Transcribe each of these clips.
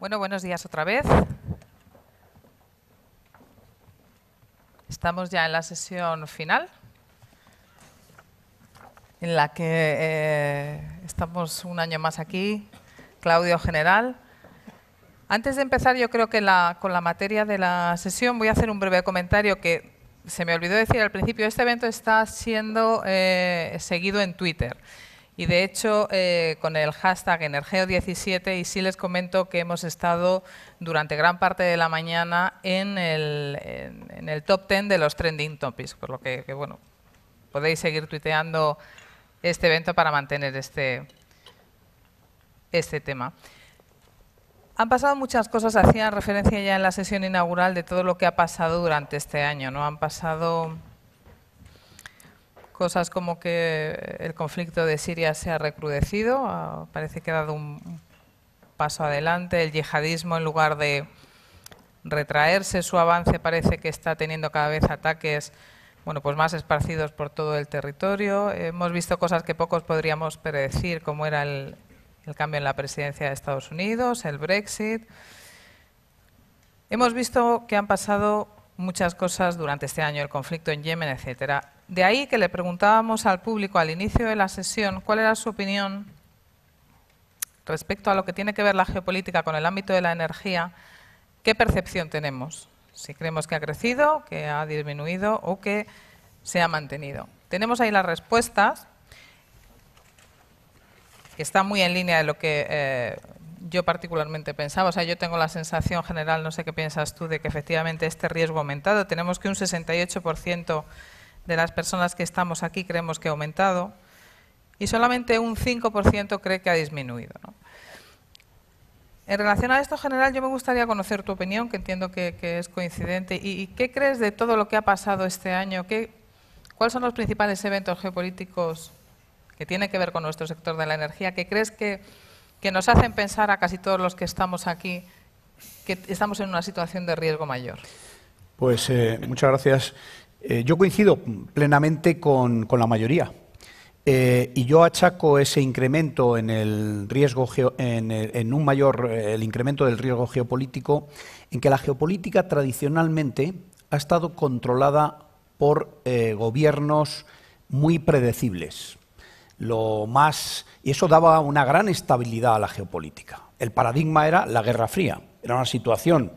Bueno, buenos días otra vez. Estamos ya en la sesión final, en la que eh, estamos un año más aquí, Claudio General. Antes de empezar, yo creo que con la materia de la sesión voy a hacer un breve comentario que se me olvidó decir al principio. Este evento está siendo eh, seguido en Twitter. Y de hecho, eh, con el hashtag Energeo17, y sí les comento que hemos estado durante gran parte de la mañana en el, top 10 de los trending topics, por lo que, bueno, podéis seguir tuiteando este evento para mantener este, este tema. Han pasado muchas cosas, hacían referencia ya en la sesión inaugural de todo lo que ha pasado durante este año. ¿no? Han pasado cosas como que el conflicto de Siria se ha recrudecido, ah, parece que ha dado un paso adelante, el yihadismo en lugar de retraerse su avance parece que está teniendo cada vez ataques bueno, pues más esparcidos por todo el territorio. Hemos visto cosas que pocos podríamos predecir, como era el, cambio en la presidencia de Estados Unidos, el Brexit. Hemos visto que han pasado muchas cosas durante este año, el conflicto en Yemen, etcétera. De ahí que le preguntábamos al público al inicio de la sesión cuál era su opinión respecto a lo que tiene que ver la geopolítica con el ámbito de la energía, qué percepción tenemos, si creemos que ha crecido, que ha disminuido o que se ha mantenido. Tenemos ahí las respuestas, que están muy en línea de lo que eh, yo particularmente pensaba. O sea, yo tengo la sensación general, no sé qué piensas tú, de que efectivamente este riesgo ha aumentado. Tenemos que un 68% de las personas que estamos aquí creemos que ha aumentado y solamente un 5% cree que ha disminuido. En relación a esto general, yo me gustaría conocer tu opinión, que entiendo que, es coincidente. ¿Y, qué crees de todo lo que ha pasado este año? ¿Qué, ¿Cuáles son los principales eventos geopolíticos que tienen que ver con nuestro sector de la energía, que crees que, que nos hacen pensar a casi todos los que estamos aquí que estamos en una situación de riesgo mayor? Pues eh, muchas gracias. Eh, yo coincido plenamente con, la mayoría. Eh, y yo achaco ese incremento en el riesgo eh, incremento del riesgo geopolítico en que la geopolítica tradicionalmente ha estado controlada por gobiernos muy predecibles. Lo más y eso daba una gran estabilidad a la geopolítica. El paradigma era la Guerra Fría, era una situación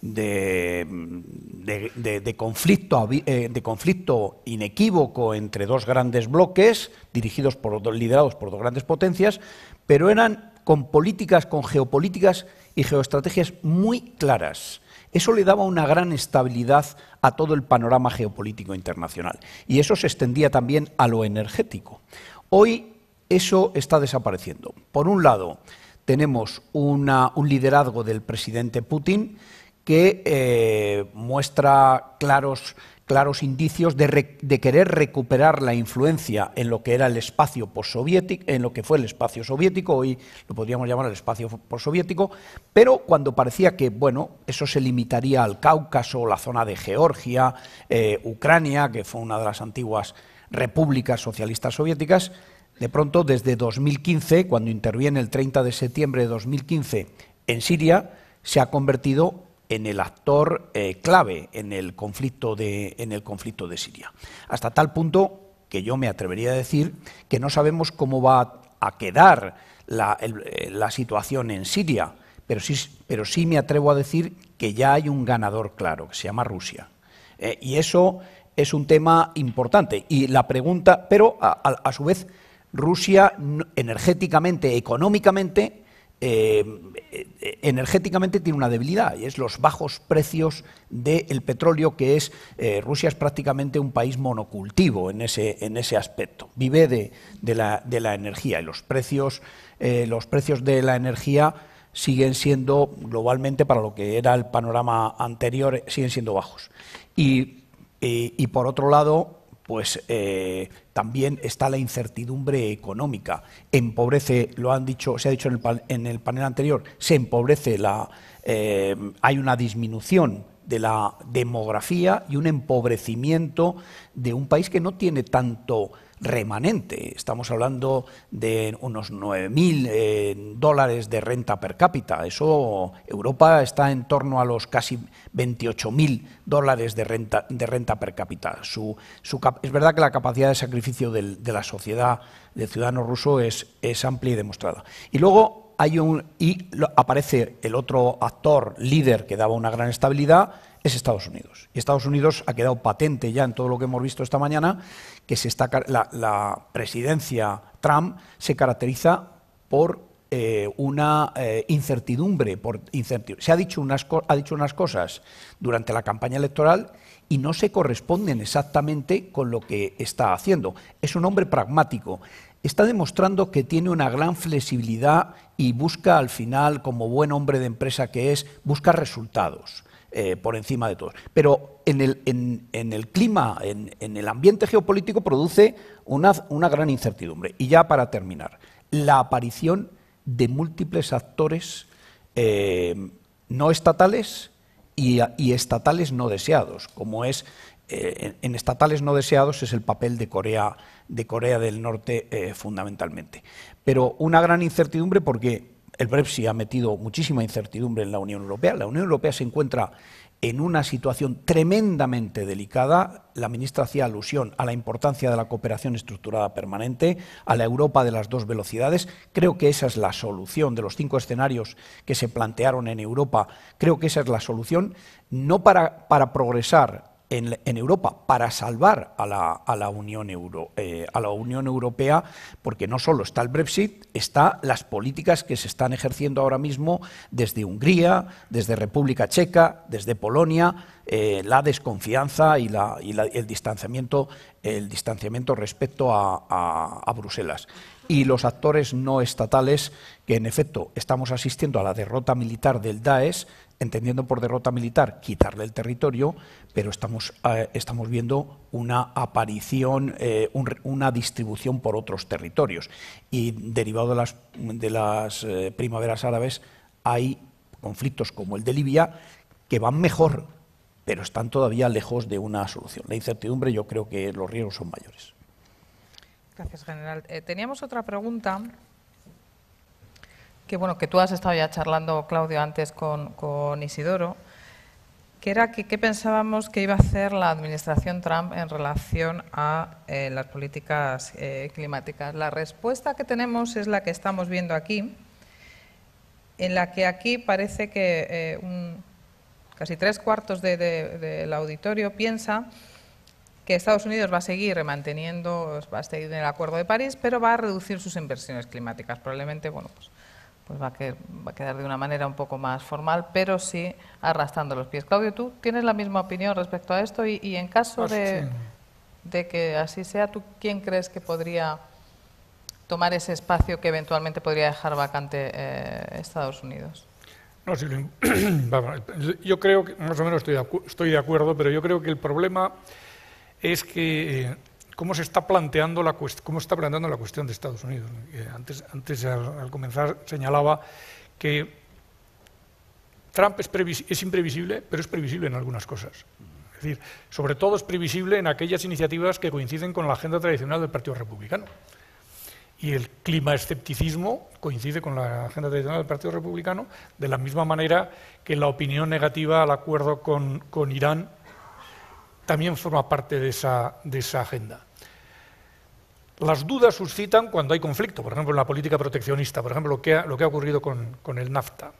de, conflicto, eh, de conflicto inequívoco entre dos grandes bloques, dirigidos por, liderados por dos grandes potencias, pero eran con políticas, con geopolíticas y geoestrategias muy claras. Eso le daba una gran estabilidad a todo el panorama geopolítico internacional. Y eso se extendía también a lo energético. Hoy eso está desapareciendo. Por un lado, tenemos un liderazgo del presidente Putin que eh, muestra claros, claros indicios de, querer recuperar la influencia en lo que era el espacio postsoviético, en lo que fue el espacio soviético, hoy lo podríamos llamar el espacio postsoviético, pero cuando parecía que bueno, eso se limitaría al Cáucaso, la zona de Georgia, eh, Ucrania, que fue una de las antiguas repúblicas socialistas soviéticas, de pronto desde 2015, cuando interviene el 30 de septiembre de 2015 en Siria, se ha convertido en el actor eh, clave en el, conflicto de, en el conflicto de Siria. Hasta tal punto que yo me atrevería a decir que no sabemos cómo va a quedar la, eh, situación en Siria, pero sí, pero sí me atrevo a decir que ya hay un ganador claro, que se llama Rusia. Eh, y eso es un tema importante. Y la pregunta, pero a su vez, Rusia energéticamente, económicamente, eh, eh, energéticamente tiene una debilidad y es los bajos precios del petróleo que es eh, Rusia es prácticamente un país monocultivo en ese, en ese aspecto vive de, la, energía y los precios los precios de la energía siguen siendo globalmente para lo que era el panorama anterior siguen siendo bajos y por otro lado pues eh, también está la incertidumbre económica. Empobrece, lo han dicho, se ha dicho en el, panel anterior, se empobrece la, eh, hay una disminución de la demografía y un empobrecimiento de un país que no tiene tanto remanente. Estamos hablando de unos 9.000 mil eh, dólares de renta per cápita. Eso, Europa está en torno a los casi 28.000 dólares de renta, de renta per cápita. es verdad que la capacidad de sacrificio de la sociedad del ciudadano ruso es, es amplia y demostrada. Y luego hay un, y aparece el otro actor líder que daba una gran estabilidad, es Estados Unidos. Y Estados Unidos ha quedado patente ya en todo lo que hemos visto esta mañana, que se está, la, presidencia Trump se caracteriza por eh, una eh, incertidumbre, por incertidumbre. Se ha dicho, unas, ha dicho unas cosas durante la campaña electoral y no se corresponden exactamente con lo que está haciendo. Es un hombre pragmático. Está demostrando que tiene una gran flexibilidad y busca al final, como buen hombre de empresa que es, busca resultados. Eh, por encima de todos. Pero en el, clima, en, el ambiente geopolítico, produce una, una gran incertidumbre. Y ya para terminar, la aparición de múltiples actores eh, no estatales y, estatales no deseados, como es eh, en estatales no deseados es el papel de Corea, de Corea del Norte fundamentalmente. Pero una gran incertidumbre porque el Brexit ha metido muchísima incertidumbre en la Unión Europea. La Unión Europea se encuentra en una situación tremendamente delicada. La ministra hacía alusión a la importancia de la cooperación estructurada permanente, a la Europa de las dos velocidades. Creo que esa es la solución de los cinco escenarios que se plantearon en Europa. Creo que esa es la solución, no para, para progresar en, Europa para salvar eh, a la, Unión Europea, porque no solo está el Brexit, está las políticas que se están ejerciendo ahora mismo desde Hungría, desde República Checa, desde Polonia, eh, la desconfianza y, el, distanciamiento, respecto a, a Bruselas y los actores no estatales que en efecto estamos asistiendo a la derrota militar del Daesh entendiendo por derrota militar quitarle el territorio, pero estamos, eh, viendo una aparición, eh, una distribución por otros territorios. Y derivado de las, eh, primaveras árabes hay conflictos como el de Libia que van mejor, pero están todavía lejos de una solución. La incertidumbre yo creo que los riesgos son mayores. Gracias, general. teníamos otra pregunta que bueno, que tú has estado ya charlando, Claudio, antes con, con Isidoro, que era que, qué pensábamos que iba a hacer la administración Trump en relación a eh, las políticas eh, climáticas. La respuesta que tenemos es la que estamos viendo aquí, en la que aquí parece que eh, casi tres cuartos del de, auditorio piensa que Estados Unidos va a seguir manteniendo, va a seguir en el Acuerdo de París, pero va a reducir sus inversiones climáticas. Probablemente, bueno, pues pues va a, quedar, de una manera un poco más formal, pero sí arrastrando los pies. Claudio, ¿tú tienes la misma opinión respecto a esto? Y, en caso pues de, que así sea, ¿tú quién crees que podría tomar ese espacio que eventualmente podría dejar vacante eh, Estados Unidos? No, sí, yo creo que, más o menos estoy estoy de acuerdo, pero yo creo que el problema es que eh, cómo se está planteando la, cómo está planteando la cuestión de Estados Unidos. Antes, al, comenzar señalaba que Trump es, imprevisible, pero es previsible en algunas cosas. Es decir, sobre todo es previsible en aquellas iniciativas que coinciden con la agenda tradicional del Partido Republicano. Y el clima escepticismo coincide con la agenda tradicional del Partido Republicano, de la misma manera que la opinión negativa al acuerdo con, Irán también forma parte de esa agenda. Las dudas suscitan cuando hay conflicto, por ejemplo, en la política proteccionista, por ejemplo, lo que ha, ocurrido con, el NAFTA.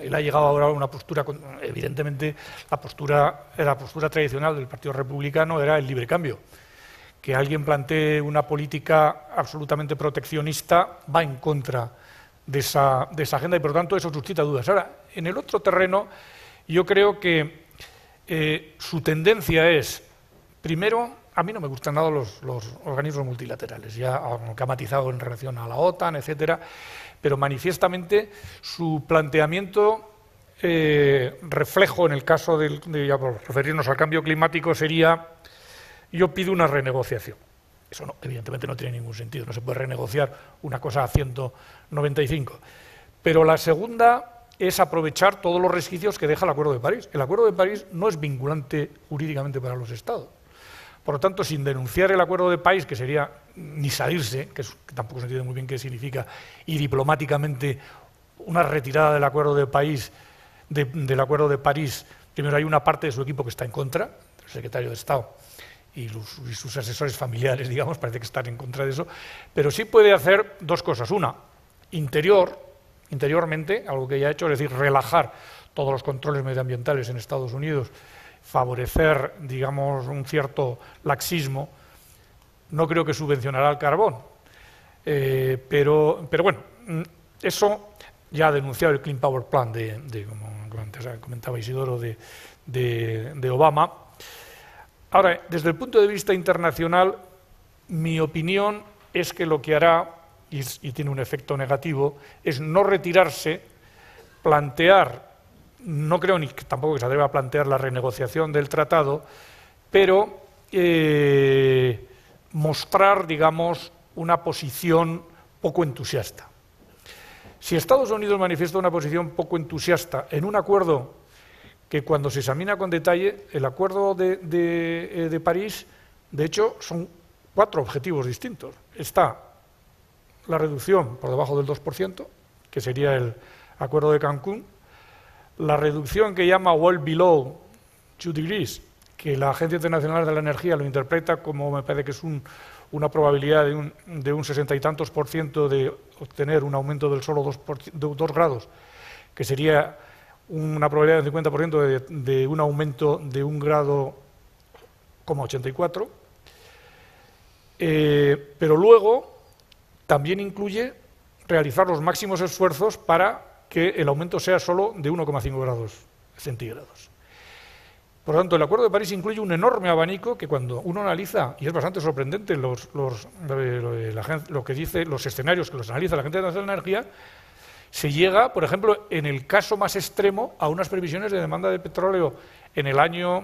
Él ha llegado ahora a una postura, evidentemente, la postura, tradicional del Partido Republicano era el libre cambio. Que alguien plantee una política absolutamente proteccionista va en contra de esa, agenda y, por lo tanto, eso suscita dudas. Ahora, en el otro terreno, yo creo que eh, su tendencia es, primero, a mí no me gustan nada los, organismos multilaterales, ya han ha matizado en relación a la OTAN, etcétera, pero manifiestamente su planteamiento eh, reflejo en el caso de referirnos al cambio climático sería yo pido una renegociación. Eso evidentemente no tiene ningún sentido, no se puede renegociar una cosa a 195. Pero la segunda es aprovechar todos los resquicios que deja el Acuerdo de París. El Acuerdo de París no es vinculante jurídicamente para los Estados por lo tanto, sin denunciar el acuerdo de país, que sería ni salirse, que, tampoco se entiende muy bien qué significa, y diplomáticamente una retirada del acuerdo de país, del acuerdo de París, primero hay una parte de su equipo que está en contra, el secretario de Estado y, sus asesores familiares, digamos, parece que están en contra de eso, pero sí puede hacer dos cosas. Una, interior, interiormente, algo que ya ha hecho, es decir, relajar todos los controles medioambientales en Estados Unidos favorecer, digamos, un cierto laxismo, no creo que subvencionará el carbón. Eh, pero, pero bueno, mm, eso ya ha denunciado el Clean Power Plan, de, como antes comentaba Isidoro, de, Obama. Ahora, desde el punto de vista internacional, mi opinión es que lo que hará, y tiene un efecto negativo, es no retirarse, plantear no creo ni tampoco que se atreva a plantear la renegociación del tratado, pero eh, mostrar, digamos, una posición poco entusiasta. Si Estados Unidos manifiesta una posición poco entusiasta en un acuerdo que cuando se examina con detalle, el acuerdo de, de eh, París, de hecho, son cuatro objetivos distintos. Está la reducción por debajo del 2%, que sería el acuerdo de Cancún, la reducción que llama well below 2 degrees, que la Agencia Internacional de la Energía lo interpreta como me parece que es una probabilidad de un, de un sesenta y tantos por ciento de obtener un aumento del solo dos grados, que sería una probabilidad del 50% ciento de un aumento de un grado como 84. Eh, pero luego también incluye realizar los máximos esfuerzos para que el aumento sea solo de 1,5 grados centígrados. Por lo tanto, el Acuerdo de París incluye un enorme abanico que cuando uno analiza, y es bastante sorprendente los, eh, lo que dice, los escenarios que los analiza la gente de la energía, se llega, por ejemplo, en el caso más extremo, a unas previsiones de demanda de petróleo en el año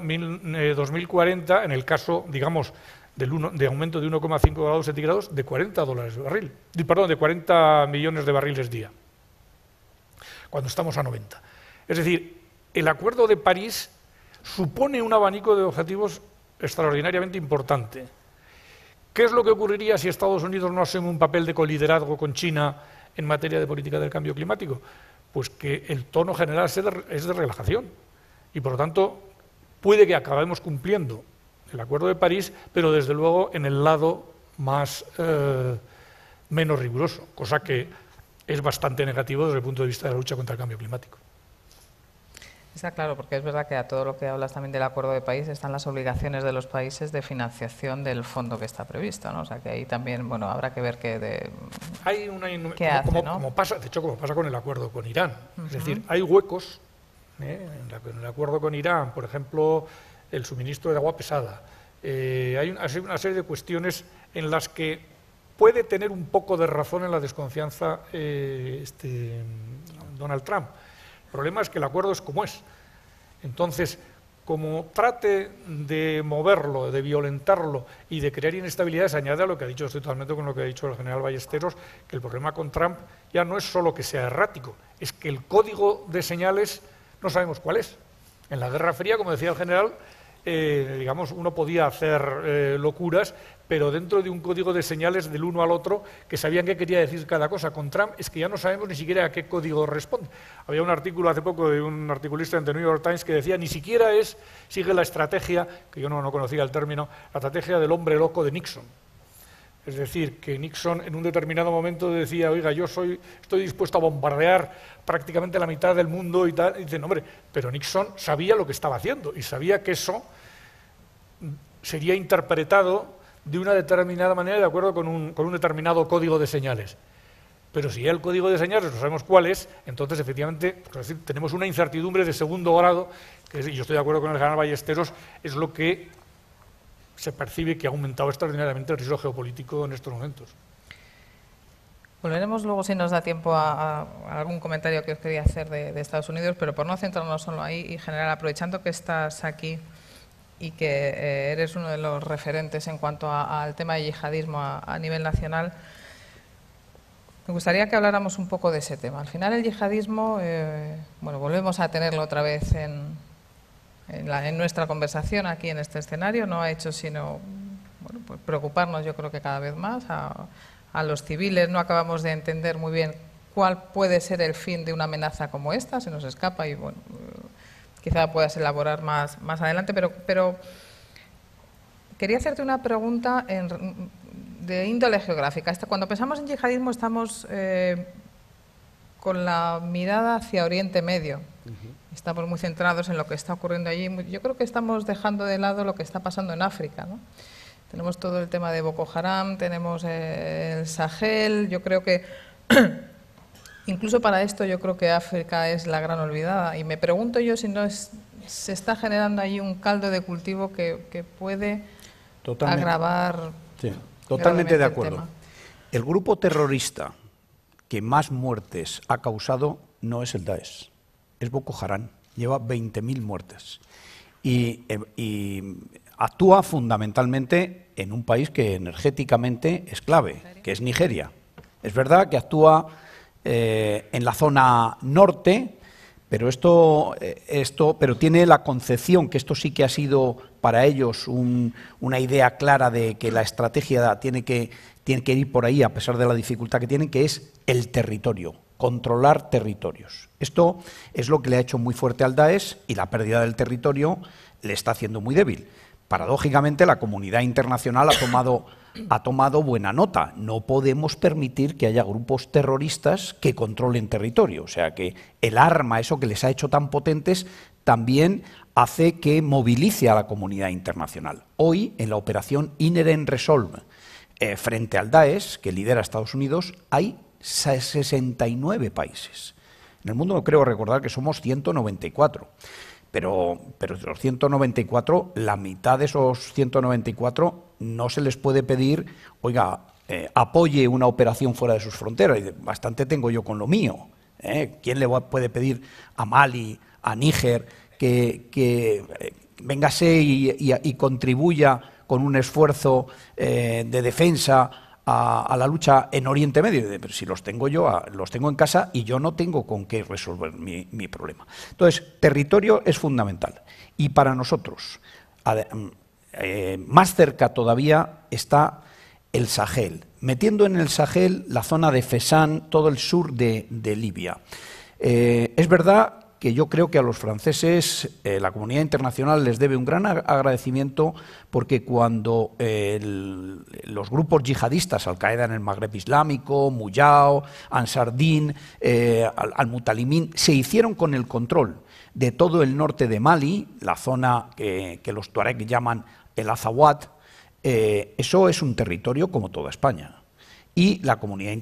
2040, eh, en el caso, digamos, del uno, de aumento de 1,5 grados centígrados, de 40 dólares barril, perdón, de 40 millones de barriles día cuando estamos a 90. Es decir, el Acuerdo de París supone un abanico de objetivos extraordinariamente importante. ¿Qué es lo que ocurriría si Estados Unidos no asume un papel de coliderazgo con China en materia de política del cambio climático? Pues que el tono general es de relajación y, por lo tanto, puede que acabemos cumpliendo el Acuerdo de París, pero desde luego en el lado más eh, menos riguroso, cosa que es bastante negativo desde el punto de vista de la lucha contra el cambio climático. Está claro, porque es verdad que a todo lo que hablas también del acuerdo de país están las obligaciones de los países de financiación del fondo que está previsto, ¿no? O sea, que ahí también, bueno, habrá que ver qué de hay una ¿qué pasa, de hecho, como pasa con el acuerdo con Irán, es decir, hay huecos ¿eh? en, el acuerdo con Irán, por ejemplo, el suministro de agua pesada. Eh, hay una serie de cuestiones en las que puede tener un poco de razón en la desconfianza eh, este, Donald Trump. El problema es que el acuerdo es como es. Entonces, como trate de moverlo, de violentarlo y de crear inestabilidad, se añade a lo que ha dicho, totalmente con lo que ha dicho el general Ballesteros, que el problema con Trump ya no es solo que sea errático, es que el código de señales no sabemos cuál es. En la Guerra Fría, como decía el general, eh, digamos, uno podía hacer eh, locuras, pero dentro de un código de señales del uno al otro que sabían qué quería decir cada cosa. Con Trump es que ya no sabemos ni siquiera a qué código responde. Había un artículo hace poco de un articulista en The New York Times que decía ni siquiera es, sigue la estrategia, que yo no, no conocía el término, la estrategia del hombre loco de Nixon es decir, que Nixon en un determinado momento decía, oiga, yo soy, estoy dispuesto a bombardear prácticamente la mitad del mundo y tal. Y dice, hombre, pero Nixon sabía lo que estaba haciendo y sabía que eso sería interpretado de una determinada manera de acuerdo con un, determinado código de señales. Pero si el código de señales no sabemos cuál es, entonces efectivamente tenemos una incertidumbre de segundo grado, que y yo estoy de acuerdo con el general Ballesteros, es lo que se percibe que ha aumentado extraordinariamente el riesgo geopolítico en estos momentos. Volveremos luego, si nos da tiempo, a, algún comentario que os quería hacer de, Estados Unidos, pero por no centrarnos solo ahí y general, aprovechando que estás aquí y que eh, eres uno de los referentes en cuanto al tema de yihadismo a, nivel nacional, me gustaría que habláramos un poco de ese tema. Al final el yihadismo, eh, bueno, volvemos a tenerlo otra vez en, en, nuestra conversación aquí en este escenario no ha hecho sino pues preocuparnos yo creo que cada vez más a, los civiles. No acabamos de entender muy bien cuál puede ser el fin de una amenaza como esta, se nos escapa y bueno, eh, quizá puedas elaborar más, más adelante, pero, pero quería hacerte una pregunta de índole geográfica. Cuando pensamos en yihadismo estamos eh, con la mirada hacia Oriente Medio, Estamos muy centrados en lo que está ocurriendo allí. Yo creo que estamos dejando de lado lo que está pasando en África. ¿no? Tenemos todo el tema de Boko Haram, tenemos eh, el Sahel. Yo creo que incluso para esto yo creo que África es la gran olvidada. Y me pregunto yo si no se está generando ahí un caldo de cultivo que, puede agravar. totalmente de acuerdo. el grupo terrorista que más muertes ha causado no es el Daesh es Boko Haram. Lleva 20.000 muertes. Eh, y, actúa fundamentalmente en un país que energéticamente es clave, que es Nigeria. Es verdad que actúa eh, en la zona norte, pero esto, eh, esto, pero tiene la concepción que esto sí que ha sido para ellos una idea clara de que la estrategia tiene que, tiene que ir por ahí, a pesar de la dificultad que tienen, que es el territorio controlar territorios. Esto es lo que le ha hecho muy fuerte al Daesh y la pérdida del territorio le está haciendo muy débil. Paradójicamente, la comunidad internacional ha tomado, ha tomado buena nota. No podemos permitir que haya grupos terroristas que controlen territorio. O sea que el arma, eso que les ha hecho tan potentes, también hace que movilice a la comunidad internacional. Hoy, en la operación Inherent Resolve, eh, frente al Daesh, que lidera Estados Unidos, hay 69 países. En el mundo creo recordar que somos 194. Pero, pero los 194, la mitad de esos 194 no se les puede pedir, oiga, eh, apoye una operación fuera de sus fronteras. Bastante tengo yo con lo mío. ¿eh? ¿Quién le puede pedir a Mali, a Níger, que, que eh, vengase y, contribuya con un esfuerzo de defensa a, la lucha en Oriente Medio. si los tengo yo, los tengo en casa y yo no tengo con qué resolver mi, problema. Entonces, territorio es fundamental. Y para nosotros, mm, eh, más cerca todavía está el Sahel, metiendo en el Sahel la zona de Fesán, todo el sur de, Libia. Eh, es verdad que yo creo que a los franceses eh, la comunidad internacional les debe un gran agradecimiento porque cuando eh, los grupos yihadistas, Al-Qaeda en el Magreb Islámico, Muyao, Ansardín, eh, al mutalimín se hicieron con el control de todo el norte de Mali, la zona que, los tuareg llaman el Azawad... eso es un territorio como toda España y la comunidad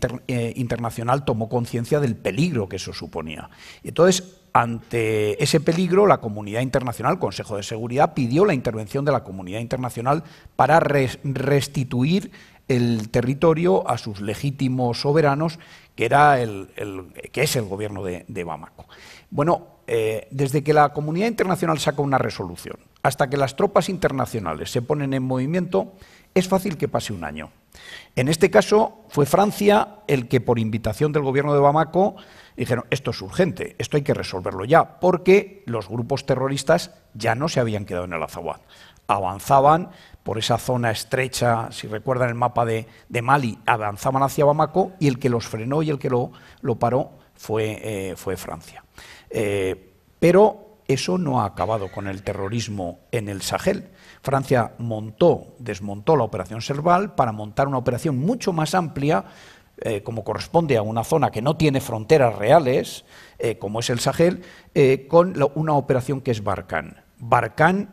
internacional tomó conciencia del peligro que eso suponía. Entonces, ante ese peligro, la comunidad internacional, el Consejo de Seguridad, pidió la intervención de la comunidad internacional para restituir el territorio a sus legítimos soberanos, que, era que es el gobierno de, Bamako. Bueno, eh, desde que la comunidad internacional saca una resolución hasta que las tropas internacionales se ponen en movimiento, es fácil que pase un año. En este caso, fue Francia el que, por invitación del gobierno de Bamako, dijeron, esto es urgente, esto hay que resolverlo ya, porque los grupos terroristas ya no se habían quedado en el Azawad. Avanzaban por esa zona estrecha, si recuerdan el mapa de, de Mali, avanzaban hacia Bamako y el que los frenó y el que lo, lo paró fue, eh, fue Francia. Eh, pero eso no ha acabado con el terrorismo en el Sahel. Francia montó, desmontó la operación Serval para montar una operación mucho más amplia eh, como corresponde a una zona que no tiene fronteras reales, eh, como es el Sahel, eh, con una operación que es Barkan. Barkan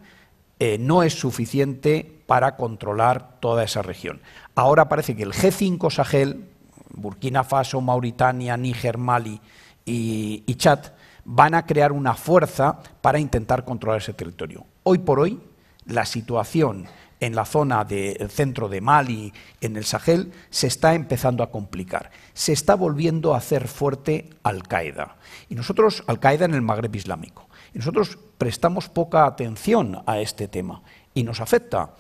no es suficiente para controlar toda esa región. Ahora parece que el G5 Sahel, Burkina Faso, Mauritania, Níger, Mali y Chad, van a crear una fuerza para intentar controlar ese territorio. Hoy por hoy, la situación en la zona del centro de Mali, en el Sahel, se está empezando a complicar. Se está volviendo a hacer fuerte Al-Qaeda. Y nosotros, Al-Qaeda en el Magreb Islámico. Y nosotros prestamos poca atención a este tema y nos afecta.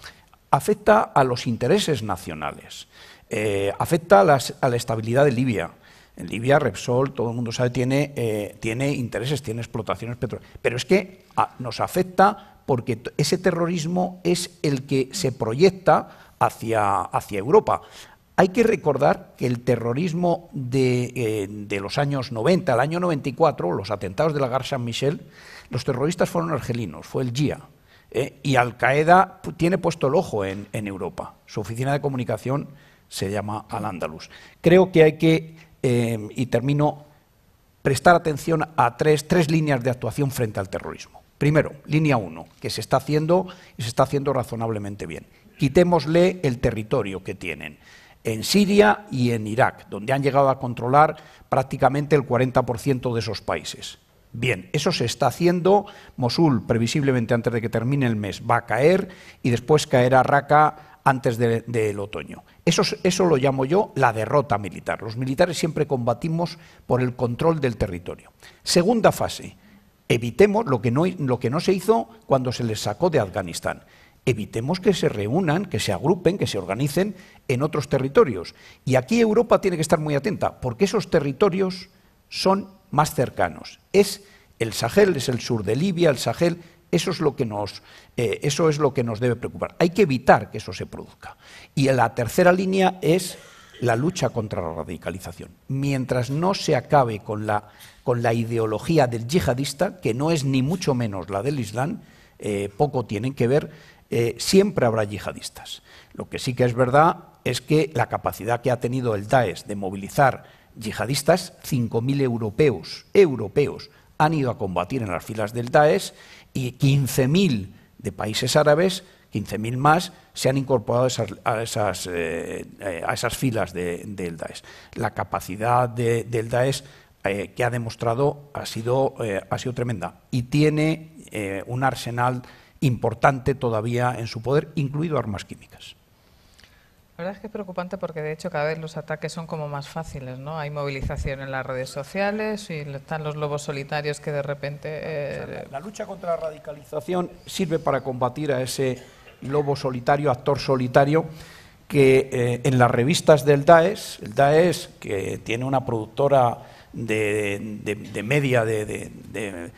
Afecta a los intereses nacionales, eh, afecta a, la estabilidad de Libia, en Libia, Repsol, todo el mundo sabe, tiene, eh, intereses, tiene explotaciones petroleras. Pero es que ah, nos afecta porque ese terrorismo es el que se proyecta hacia, hacia Europa. Hay que recordar que el terrorismo de, eh, los años 90, el año 94, los atentados de la Gare Saint-Michel, los terroristas fueron argelinos, fue el GIA. Eh, y Al-Qaeda tiene puesto el ojo en, Europa. Su oficina de comunicación se llama al andalus Creo que hay que, eh, y termino, prestar atención a tres líneas de actuación frente al terrorismo. Primero, línea 1, que se está haciendo y se está haciendo razonablemente bien. Quitémosle el territorio que tienen en Siria y en Irak, donde han llegado a controlar prácticamente el 40% de esos países. Bien, eso se está haciendo. Mosul, previsiblemente antes de que termine el mes, va a caer y después caerá Raqqa antes del otoño. Eso, eso lo llamo yo la derrota militar. Los militares siempre combatimos por el control del territorio. Segunda fase, Evitemos lo que, no, se hizo cuando se les sacó de Afganistán. Evitemos que se reúnan, que se agrupen, que se organicen en otros territorios. Y aquí Europa tiene que estar muy atenta, porque esos territorios son más cercanos. Es el Sahel, es el sur de Libia, el Sahel, eso es lo que nos, eh, eso es lo que nos debe preocupar. Hay que evitar que eso se produzca. Y la tercera línea es la lucha contra la radicalización. Mientras no se acabe con la con la ideología del yihadista, que no es ni mucho menos la del Islam, eh, poco tienen que ver, eh, siempre habrá yihadistas. Lo que sí que es verdad es que la capacidad que ha tenido el Daesh de movilizar yihadistas, 5.000 europeos, europeos han ido a combatir en las filas del Daesh y 15.000 de países árabes 15.000 más se han incorporado a esas, eh, filas del Daesh. La capacidad del Daesh eh, que ha demostrado ha sido, eh, ha sido tremenda y tiene eh, un arsenal importante todavía en su poder, incluido armas químicas. La verdad es que es preocupante porque de hecho cada vez los ataques son como más fáciles, ¿no? Hay movilización en las redes sociales y están los lobos solitarios que de repente... La lucha contra la radicalización sirve para combatir a ese lobo solitario, actor solitario, que en las revistas del DAES, el DAES que tiene una productora de, de, media de,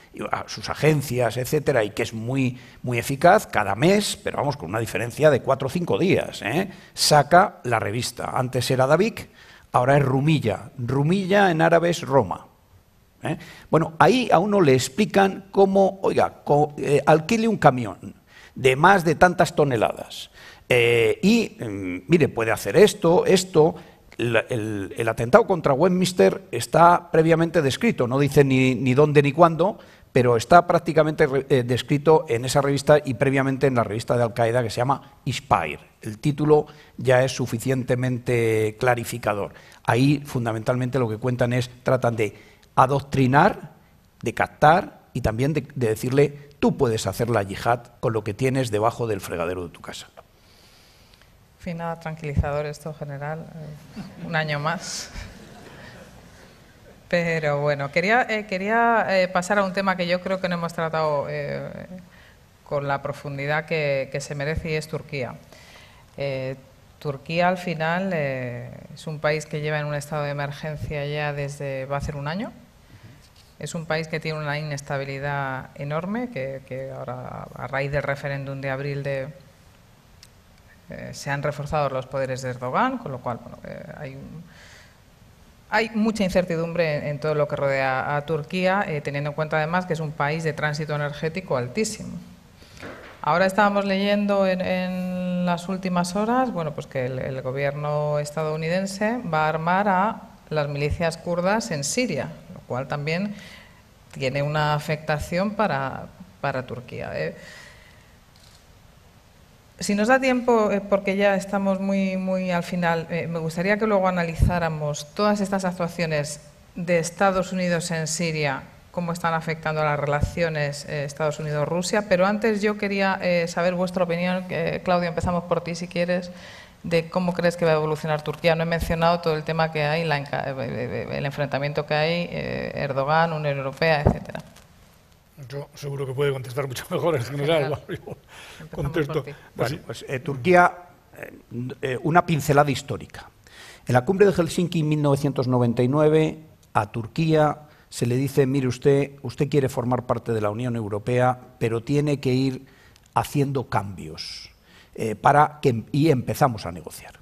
sus agencias, etcétera, y que es muy, muy eficaz cada mes, pero vamos, con una diferencia de cuatro o cinco días, ¿eh? saca la revista. Antes era David, ahora es Rumilla. Rumilla en árabe es Roma. ¿eh? Bueno, ahí a uno le explican cómo, oiga, eh, alquile un camión de más de tantas toneladas. y mm, mire, puede hacer esto, esto, el, atentado contra Westminster está previamente descrito, no dice ni, dónde ni cuándo, pero está prácticamente eh, descrito en esa revista y previamente en la revista de Al-Qaeda que se llama Inspire. El título ya es suficientemente clarificador. Ahí fundamentalmente lo que cuentan es, tratan de adoctrinar, de captar y también de, de decirle, tú puedes hacer la yihad con lo que tienes debajo del fregadero de tu casa. Nada, tranquilizador esto general, eh, un año más. Pero bueno, quería, eh, quería eh, pasar a un tema que yo creo que no hemos tratado con la profundidad que, se merece y es Turquía. Turquía al final es un país que lleva en un estado de emergencia ya desde, va a ser un año. Es un país que tiene una inestabilidad enorme, que, que ahora a raíz del referéndum de abril de, eh, se han reforzado los poderes de Erdogan, con lo cual eh, hay, mucha incertidumbre en, todo lo que rodea a Turquía, eh, teniendo en cuenta además que es un país de tránsito energético altísimo. Ahora estábamos leyendo en, las últimas horas bueno, pues que el, gobierno estadounidense va a armar a las milicias kurdas en Siria, lo cual también tiene una afectación para, Turquía. Si nos da tiempo, eh, porque ya estamos muy, muy al final, eh, me gustaría que luego analizáramos todas estas actuaciones de Estados Unidos en Siria, cómo están afectando las relaciones eh, Estados Unidos-Rusia, pero antes yo quería saber vuestra opinión. Claudio, empezamos por ti si quieres de cómo crees que va a evolucionar Turquía. No he mencionado todo el tema que hay, el enfrentamiento que hay, Erdogan, Unión Europea, etcétera. Yo seguro que puede contestar mucho mejor pues, pues, eh, Turquía, eh, eh, una pincelada histórica. En la cumbre de Helsinki en 1999, a Turquía se le dice, mire usted, usted quiere formar parte de la Unión Europea, pero tiene que ir haciendo cambios para que, y empezamos a negociar.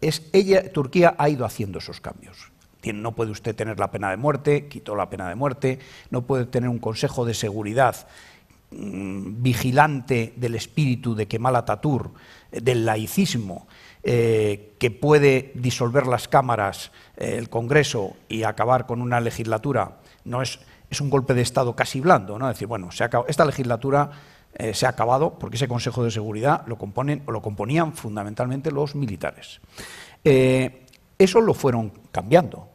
Es, ella, Turquía ha ido haciendo esos cambios no puede usted tener la pena de muerte, quitó la pena de muerte, no puede tener un consejo de seguridad mm, vigilante del espíritu de Kemal Atatur, eh, del laicismo, eh, que puede disolver las cámaras, eh, el Congreso y acabar con una legislatura, no es, un golpe de Estado casi blando, ¿no? decir, bueno, esta legislatura se ha acabado porque ese Consejo de Seguridad lo componen o lo componían fundamentalmente los militares. eso lo fueron cambiando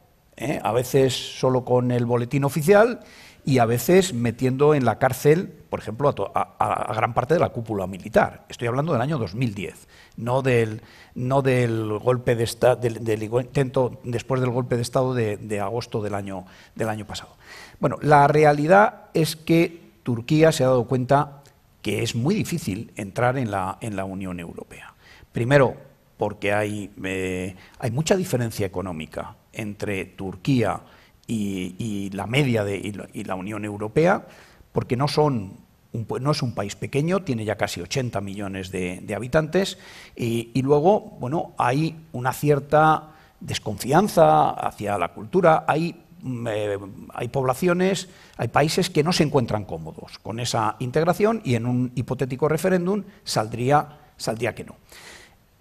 ¿eh? a veces solo con el boletín oficial y a veces metiendo en la cárcel, por ejemplo, a, gran parte de la cúpula militar. Estoy hablando del año 2010, no del, no del golpe de del, intento después del golpe de Estado de, de agosto del año, del año pasado. Bueno, la realidad es que Turquía se ha dado cuenta que es muy difícil entrar en la, en la Unión Europea. Primero, porque eh, hay, mucha diferencia económica entre Turquía y, la media y la, Unión Europea, porque no son no es un país pequeño, tiene ya casi 80 millones de, habitantes, y, luego, bueno, hay una cierta desconfianza hacia la cultura, hay, mm, eh, hay poblaciones, hay países que no se encuentran cómodos con esa integración y en un hipotético referéndum saldría, saldría que no.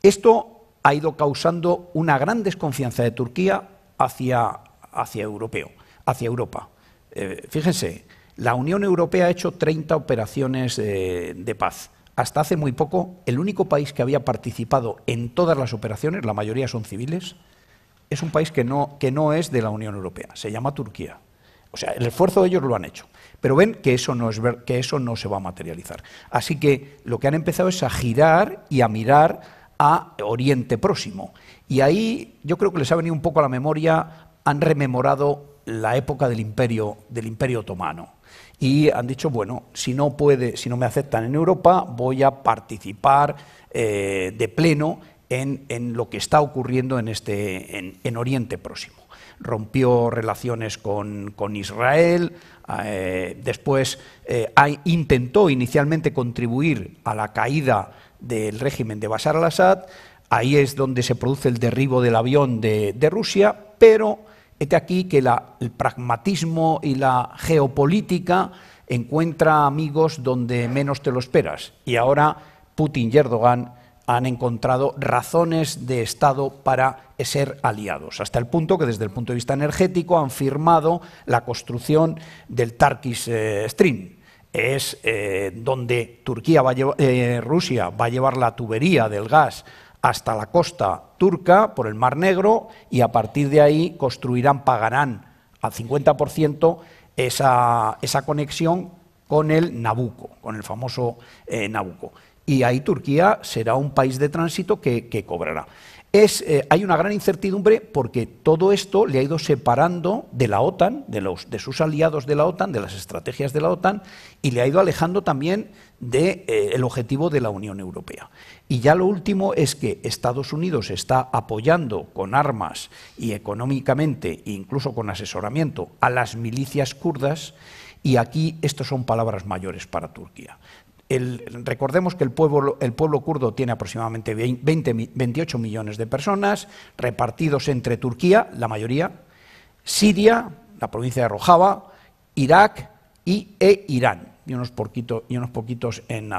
Esto ha ido causando una gran desconfianza de Turquía hacia, hacia, europeo, hacia Europa. Eh, fíjense, la Unión Europea ha hecho 30 operaciones de, paz. Hasta hace muy poco, el único país que había participado en todas las operaciones, la mayoría son civiles, es un país que no, que no es de la Unión Europea, se llama Turquía. O sea, el esfuerzo de ellos lo han hecho. Pero ven que eso, no es que eso no se va a materializar. Así que lo que han empezado es a girar y a mirar a Oriente Próximo. Y ahí yo creo que les ha venido un poco a la memoria, han rememorado la época del Imperio, del imperio Otomano. Y han dicho, bueno, si no, puede, si no me aceptan en Europa, voy a participar eh, de pleno en, lo que está ocurriendo en, este, en, Oriente Próximo. Rompió relaciones con, con Israel, ah, eh, después eh, intentó inicialmente contribuir a la caída del régimen de Bashar al-Assad, ahí es donde se produce el derribo del avión de, Rusia, pero este aquí que el pragmatismo y la geopolítica encuentra amigos donde menos te lo esperas. Y ahora Putin y Erdogan han encontrado razones de Estado para ser aliados, hasta el punto que desde el punto de vista energético han firmado la construcción del Turkish eh, Stream, es eh, donde Turquía eh, Rusia va a llevar la tubería del gas hasta la costa turca por el Mar Negro y a partir de ahí construirán, pagarán al 50% esa, conexión con el Nabucco, con el famoso eh, Nabucco. Y ahí Turquía será un país de tránsito que cobrará. Eh, hay una gran incertidumbre porque todo esto le ha ido separando de la OTAN, de, sus aliados de la OTAN, de las estrategias de la OTAN, y le ha ido alejando también del eh, objetivo de la Unión Europea. Y ya lo último es que Estados Unidos está apoyando con armas y económicamente, incluso con asesoramiento, a las milicias kurdas, y aquí estas son palabras mayores para Turquía recordemos que el pueblo, el pueblo, kurdo tiene aproximadamente 20, 28 millones de personas, repartidos entre Turquía, la mayoría, Siria, la provincia de Rojava, Irak y, e Irán, y unos, y unos poquitos en,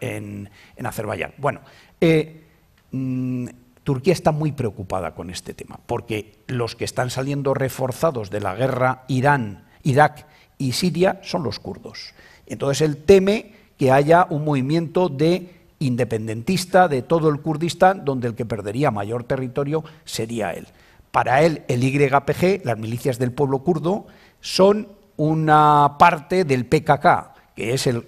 en, Azerbaiyán. Bueno, eh, mm, Turquía está muy preocupada con este tema, porque los que están saliendo reforzados de la guerra Irán, Irak y Siria son los kurdos. Entonces el teme que haya un movimiento de independentista de todo el Kurdistán, donde el que perdería mayor territorio sería él. Para él, el YPG, las milicias del pueblo kurdo, son una parte del PKK, que es el,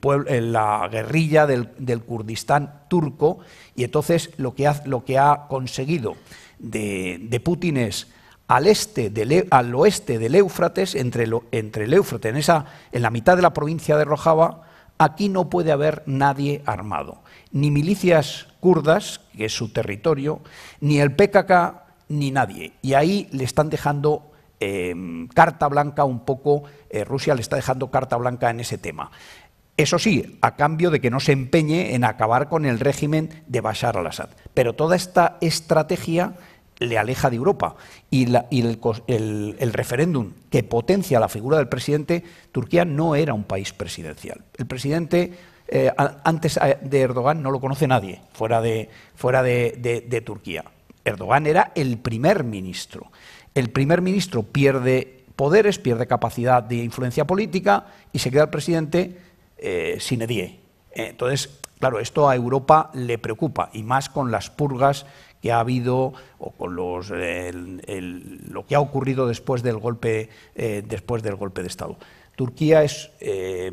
la guerrilla del, Kurdistán turco, y entonces lo que ha, lo que ha conseguido de, Putin es al, este e, al oeste del Éufrates, entre, entre el Éufrates, en, esa, en la mitad de la provincia de Rojava, Aquí no puede haber nadie armado, ni milicias kurdas, que es su territorio, ni el PKK, ni nadie. Y ahí le están dejando em, carta blanca un poco, eh, Rusia le está dejando carta blanca en ese tema. Eso sí, a cambio de que no se empeñe en acabar con el régimen de Bashar al-Assad. Pero toda esta estrategia le aleja de Europa. Y, el, referéndum que potencia la figura del presidente, Turquía no era un país presidencial. El presidente eh, antes eh, de Erdogan no lo conoce nadie fuera, de, fuera de, Turquía. Erdogan era el primer ministro. El primer ministro pierde poderes, pierde capacidad de influencia política y se queda el presidente eh, sin edie. Entonces, Claro, esto a Europa le preocupa, y más con las purgas que ha habido o con lo que ha ocurrido después del golpe, eh, después del golpe de Estado. Turquía es, eh,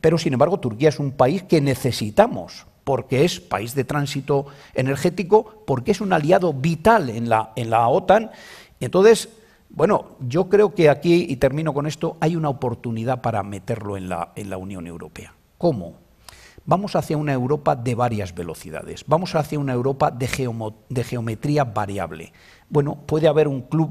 pero sin embargo, Turquía es un país que necesitamos porque es país de tránsito energético, porque es un aliado vital en la, en la OTAN. entonces, bueno, yo creo que aquí, y termino con esto, hay una oportunidad para meterlo en la, en la Unión Europea. ¿Cómo? Vamos hacia una Europa de varias velocidades, vamos hacia una Europa de, geometría variable. Bueno, puede haber un club,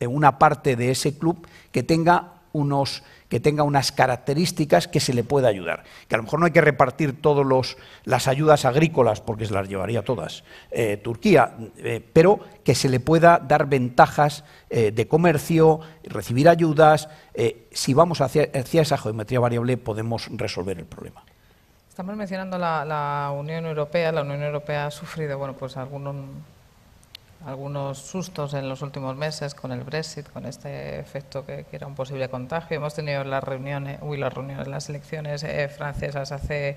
eh, una parte de ese club que tenga unos, que tenga unas características que se le pueda ayudar. Que a lo mejor no hay que repartir todas las ayudas agrícolas, porque se las llevaría todas eh, Turquía, eh, pero que se le pueda dar ventajas de comercio, recibir ayudas. si vamos hacia esa geometría variable podemos resolver el problema. Estamos mencionando la, Unión Europea. La Unión Europea ha sufrido, bueno, pues algunos sustos en los últimos meses con el Brexit, con este efecto que, era un posible contagio. Hemos tenido las reuniones, uy, las reuniones, las elecciones eh, francesas hace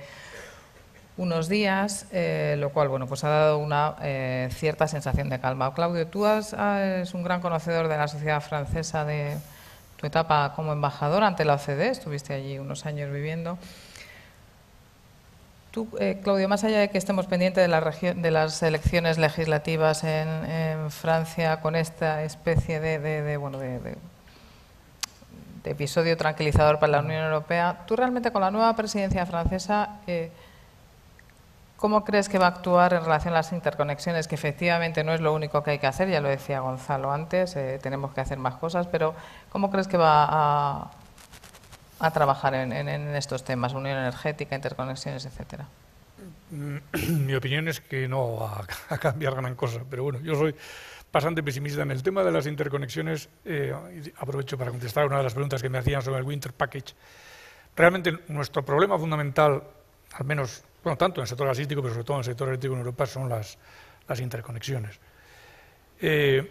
unos días, eh, lo cual bueno, pues ha dado una eh, cierta sensación de calma. Claudio, tú has, eres un gran conocedor de la sociedad francesa, de tu etapa como embajador ante la OCDE, estuviste allí unos años viviendo. Tú, eh, Claudio, más allá de que estemos pendientes de, la de las elecciones legislativas en, Francia con esta especie de, de episodio tranquilizador para la Unión Europea, ¿tú realmente con la nueva presidencia francesa eh, cómo crees que va a actuar en relación a las interconexiones? Que efectivamente no es lo único que hay que hacer, ya lo decía Gonzalo antes, eh, tenemos que hacer más cosas, pero ¿cómo crees que va a, a trabajar en, estos temas, unión energética, interconexiones, etcétera? Mm, mi opinión es que no va a cambiar gran cosa, pero bueno, yo soy bastante pesimista. En el tema de las interconexiones, eh, aprovecho para contestar una de las preguntas que me hacían sobre el Winter Package. Realmente nuestro problema fundamental, al menos, bueno, tanto en el sector gasístico, pero sobre todo en el sector eléctrico en Europa, son las, las interconexiones. Eh,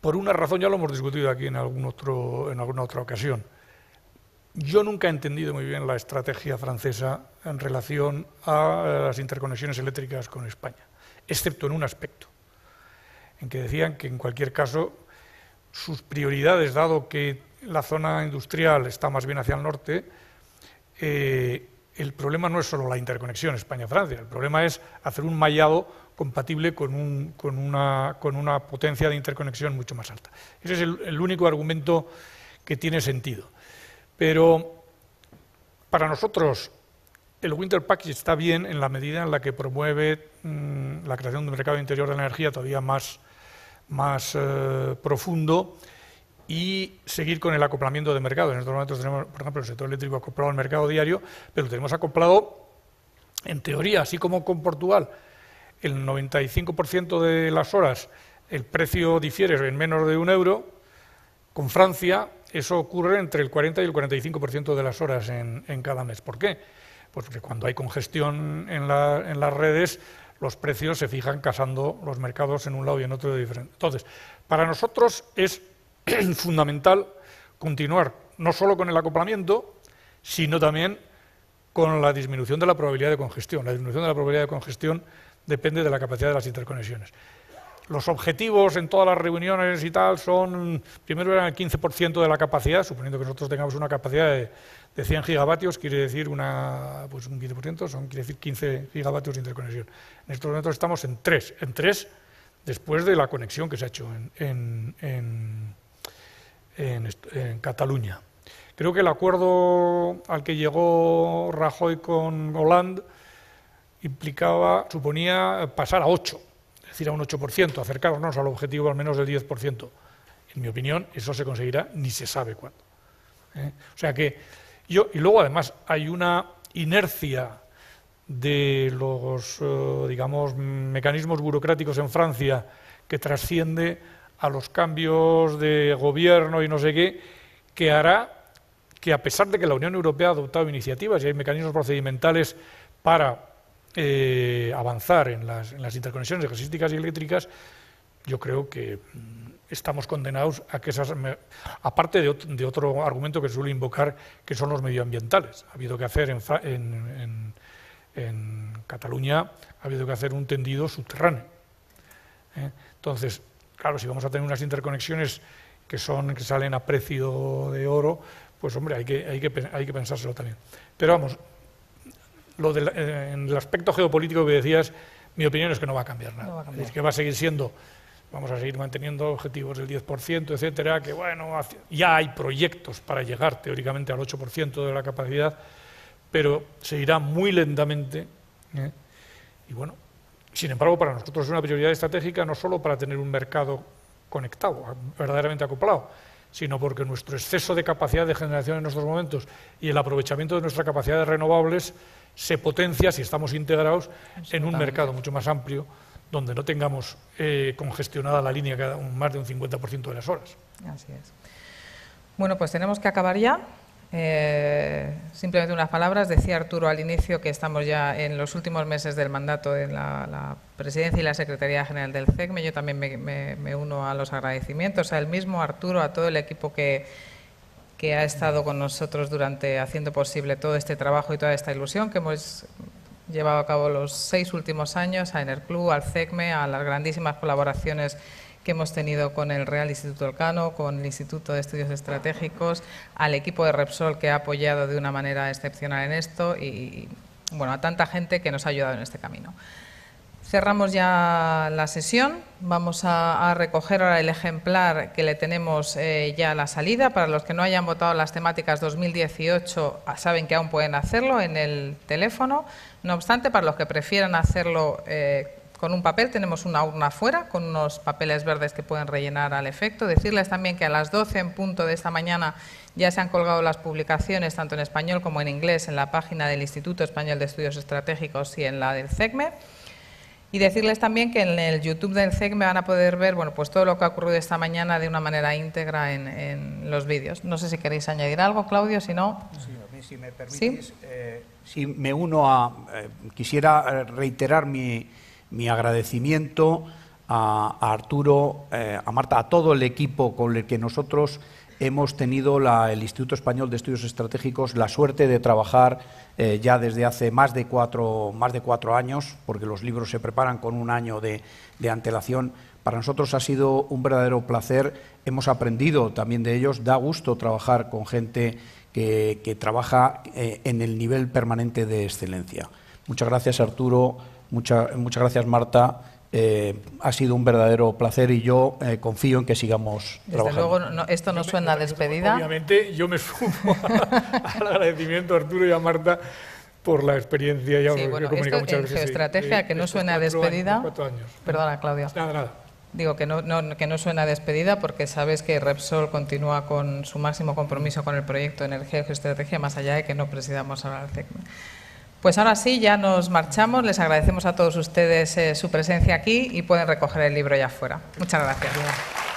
por una razón, ya lo hemos discutido aquí en, alguna otra ocasión. Yo nunca he entendido muy bien la estrategia francesa en relación a eh, las interconexiones eléctricas con España, excepto en un aspecto, en que decían que en cualquier caso sus prioridades, dado que la zona industrial está más bien hacia el norte, eh, el problema no es solo la interconexión España-Francia, el problema es hacer un mallado compatible con, una, potencia de interconexión mucho más alta. Ese es el, único argumento que tiene sentido. Pero para nosotros el Winter Package está bien en la medida en la que promueve mm, la creación de un mercado interior de la energía todavía más, eh, profundo y seguir con el acoplamiento de mercado. En estos momentos tenemos, por ejemplo, el sector eléctrico acoplado al mercado diario, pero lo tenemos acoplado, en teoría, así como con Portugal, el 95% de las horas el precio difiere en menos de un euro, con Francia eso ocurre entre el 40 y el 45% de las horas en, cada mes. ¿Por qué? Pues porque cuando hay congestión en, la, en las redes, los precios se fijan casando los mercados en un lado y en otro de diferente. Entonces, para nosotros es fundamental continuar no solo con el acoplamiento, sino también con la disminución de la probabilidad de congestión. La disminución de la probabilidad de congestión depende de la capacidad de las interconexiones. Los objetivos en todas las reuniones y tal son, primero eran el 15% de la capacidad, suponiendo que nosotros tengamos una capacidad de, 100 gigavatios, quiere decir una, pues un 15%, son, quiere decir 15 gigavatios de interconexión. En estos momentos estamos en 3, en 3 después de la conexión que se ha hecho en en, Cataluña. Creo que el acuerdo al que llegó Rajoy con Hollande implicaba, suponía pasar a 8, es decir, a un 8%, acercarnos al objetivo al menos del 10%. En mi opinión, eso se conseguirá ni se sabe cuándo. ¿eh? O sea que yo, y luego además hay una inercia de los, eh, digamos, mecanismos burocráticos en Francia que trasciende a los cambios de gobierno y no sé qué, que hará que a pesar de que la Unión Europea ha adoptado iniciativas y hay mecanismos procedimentales para eh, avanzar en las, interconexiones gasísticas y eléctricas, yo creo que mm, estamos condenados a que esas, aparte de, otro argumento que suele invocar, que son los medioambientales. Ha habido que hacer en, Cataluña, ha habido que hacer un tendido subterráneo. ¿eh? Entonces, claro, si vamos a tener unas interconexiones que, son, que salen a precio de oro, pues hombre, hay que, hay que, hay que pensárselo también. Pero vamos, eh, en el aspecto geopolítico que decías, mi opinión es que no va a cambiar nada. Es que va a seguir siendo, vamos a seguir manteniendo objetivos del 10%, etcétera, que bueno, ya hay proyectos para llegar teóricamente al 8% de la capacidad, pero se irá muy lentamente. ¿eh? Y bueno, sin embargo, para nosotros es una prioridad estratégica no solo para tener un mercado conectado, verdaderamente acoplado, sino porque nuestro exceso de capacidad de generación en nuestros momentos y el aprovechamiento de nuestra capacidad de renovables se potencia si estamos integrados en un mercado mucho más amplio donde no tengamos eh, congestionada la línea cada un, más de un 50% de las horas. Así es. Bueno, pues tenemos que acabar ya. Eh, simplemente unas palabras. Decía Arturo al inicio que estamos ya en los últimos meses del mandato de la, presidencia y la Secretaría General del CECME. Yo también me, uno a los agradecimientos al mismo Arturo, a todo el equipo que, que ha estado con nosotros durante haciendo posible todo este trabajo y toda esta ilusión que hemos llevado a cabo los seis últimos años, a Enerclub, al CECME, a las grandísimas colaboraciones que hemos tenido con el Real Instituto Elcano, con el Instituto de Estudios Estratégicos, al equipo de Repsol que ha apoyado de una manera excepcional en esto y bueno, a tanta gente que nos ha ayudado en este camino. Cerramos ya la sesión, vamos a, recoger ahora el ejemplar que le tenemos eh, ya a la salida. Para los que no hayan votado las temáticas 2018, ah, saben que aún pueden hacerlo en el teléfono. No obstante, para los que prefieran hacerlo eh, con un papel, tenemos una urna fuera con unos papeles verdes que pueden rellenar al efecto. Decirles también que a las 12 en punto de esta mañana ya se han colgado las publicaciones tanto en español como en inglés en la página del Instituto Español de Estudios Estratégicos y en la del CECME. Y decirles también que en el YouTube del CECME van a poder ver bueno, pues todo lo que ha ocurrido esta mañana de una manera íntegra en, los vídeos. No sé si queréis añadir algo, Claudio, si no... si me permitís... Eh, si me uno a... Eh, quisiera eh, reiterar mi, mi agradecimiento a, Arturo, eh, a Marta, a todo el equipo con el que nosotros hemos tenido el Instituto Español de Estudios Estratégicos la suerte de trabajar eh, ya desde hace más de, cuatro, más de cuatro años, porque los libros se preparan con un año de, antelación. Para nosotros ha sido un verdadero placer, hemos aprendido también de ellos, da gusto trabajar con gente que, trabaja eh, en el nivel permanente de excelencia. Muchas gracias, Arturo. Mucha, muchas gracias, Marta. Eh, ha sido un verdadero placer y yo eh, confío en que sigamos trabajando. Desde luego, no, esto no suena a despedida. Obviamente, yo me sumo al agradecimiento a Arturo y a Marta por la experiencia. y sí, bueno, esto muchas en veces, geoestrategia, que no suena a despedida. Perdona, Claudia. Nada, nada. Digo que no, suena a despedida porque sabes que Repsol continúa con su máximo compromiso con el proyecto Energía y Geoestrategia, más allá de que no presidamos ahora el CECME. Pues ahora sí, ya nos marchamos. Les agradecemos a todos ustedes eh, su presencia aquí y pueden recoger el libro ya afuera. Muchas gracias.